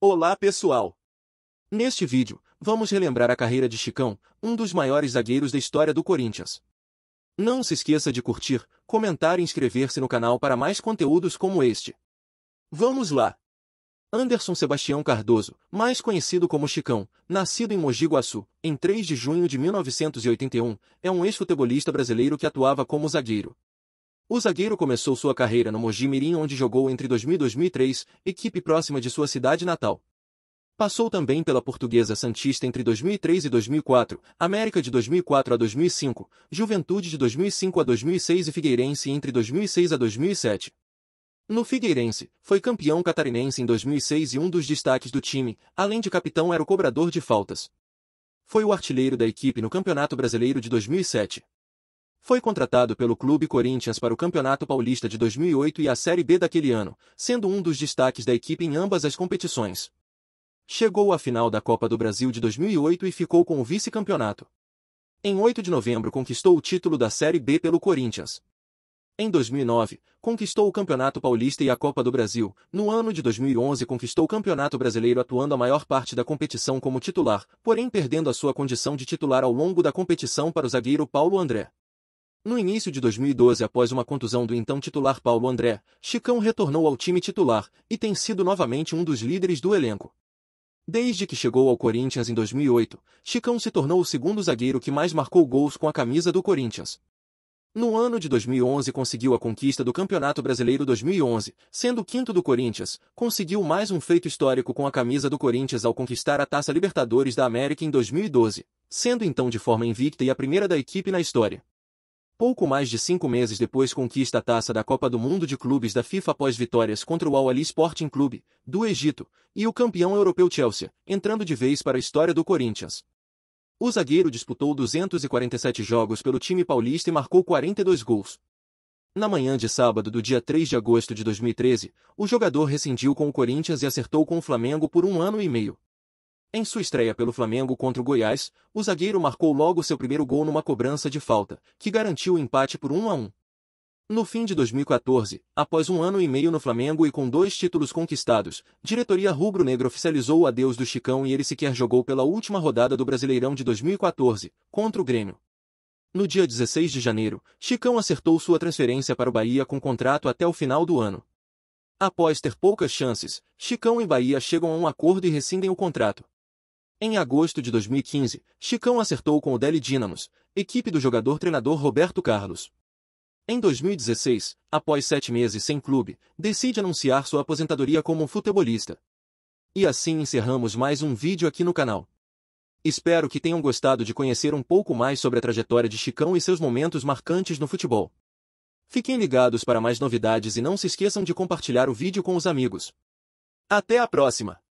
Olá pessoal! Neste vídeo, vamos relembrar a carreira de Chicão, um dos maiores zagueiros da história do Corinthians. Não se esqueça de curtir, comentar e inscrever-se no canal para mais conteúdos como este. Vamos lá! Anderson Sebastião Cardoso, mais conhecido como Chicão, nascido em Mogi Guaçu, em 3 de junho de 1981, é um ex-futebolista brasileiro que atuava como zagueiro. O zagueiro começou sua carreira no Mogi Mirim onde jogou entre 2000 e 2003, equipe próxima de sua cidade natal. Passou também pela Portuguesa Santista entre 2003 e 2004, América de 2004 a 2005, Juventude de 2005 a 2006 e Figueirense entre 2006 a 2007. No Figueirense, foi campeão catarinense em 2006 e um dos destaques do time, além de capitão era o cobrador de faltas. Foi o artilheiro da equipe no Campeonato Brasileiro de 2007. Foi contratado pelo Clube Corinthians para o Campeonato Paulista de 2008 e a Série B daquele ano, sendo um dos destaques da equipe em ambas as competições. Chegou à final da Copa do Brasil de 2008 e ficou com o vice-campeonato. Em 8 de novembro conquistou o título da Série B pelo Corinthians. Em 2009, conquistou o Campeonato Paulista e a Copa do Brasil. No ano de 2011 conquistou o Campeonato Brasileiro atuando a maior parte da competição como titular, porém perdendo a sua condição de titular ao longo da competição para o zagueiro Paulo André. No início de 2012, após uma contusão do então titular Paulo André, Chicão retornou ao time titular e tem sido novamente um dos líderes do elenco. Desde que chegou ao Corinthians em 2008, Chicão se tornou o segundo zagueiro que mais marcou gols com a camisa do Corinthians. No ano de 2011 conseguiu a conquista do Campeonato Brasileiro 2011, sendo o quinto do Corinthians, conseguiu mais um feito histórico com a camisa do Corinthians ao conquistar a Taça Libertadores da América em 2012, sendo então de forma invicta e a primeira da equipe na história. Pouco mais de cinco meses depois conquista a taça da Copa do Mundo de Clubes da FIFA após vitórias contra o Al-Ali Sporting Clube, do Egito, e o campeão europeu Chelsea, entrando de vez para a história do Corinthians. O zagueiro disputou 247 jogos pelo time paulista e marcou 42 gols. Na manhã de sábado do dia 3 de agosto de 2013, o jogador rescindiu com o Corinthians e acertou com o Flamengo por um ano e meio. Em sua estreia pelo Flamengo contra o Goiás, o zagueiro marcou logo seu primeiro gol numa cobrança de falta, que garantiu o empate por 1 a 1. No fim de 2014, após um ano e meio no Flamengo e com dois títulos conquistados, diretoria rubro-negra oficializou o adeus do Chicão e ele sequer jogou pela última rodada do Brasileirão de 2014, contra o Grêmio. No dia 16 de janeiro, Chicão acertou sua transferência para o Bahia com contrato até o final do ano. Após ter poucas chances, Chicão e Bahia chegam a um acordo e rescindem o contrato. Em agosto de 2015, Chicão acertou com o Delhi Dynamos, equipe do jogador-treinador Roberto Carlos. Em 2016, após sete meses sem clube, decide anunciar sua aposentadoria como futebolista. E assim encerramos mais um vídeo aqui no canal. Espero que tenham gostado de conhecer um pouco mais sobre a trajetória de Chicão e seus momentos marcantes no futebol. Fiquem ligados para mais novidades e não se esqueçam de compartilhar o vídeo com os amigos. Até a próxima!